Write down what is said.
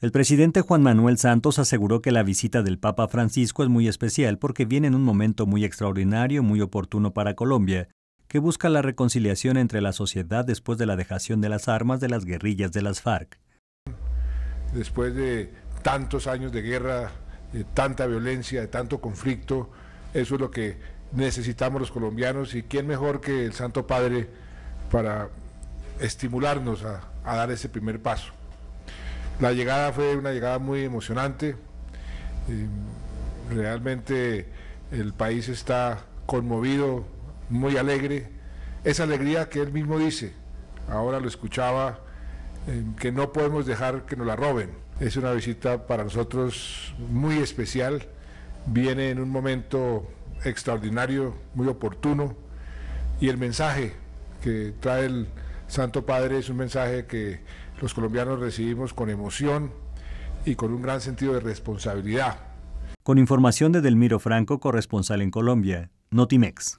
El presidente Juan Manuel Santos aseguró que la visita del Papa Francisco es muy especial porque viene en un momento muy extraordinario, muy oportuno para Colombia, que busca la reconciliación entre la sociedad después de la dejación de las armas de las guerrillas de las FARC. Después de tantos años de guerra, de tanta violencia, de tanto conflicto, eso es lo que necesitamos los colombianos y quién mejor que el Santo Padre para estimularnos a, a dar ese primer paso. La llegada fue una llegada muy emocionante. Eh, realmente el país está conmovido, muy alegre. Esa alegría que él mismo dice, ahora lo escuchaba, eh, que no podemos dejar que nos la roben. Es una visita para nosotros muy especial. Viene en un momento extraordinario, muy oportuno. Y el mensaje que trae el Santo Padre es un mensaje que los colombianos recibimos con emoción y con un gran sentido de responsabilidad. Con información de Delmiro Franco, corresponsal en Colombia, Notimex.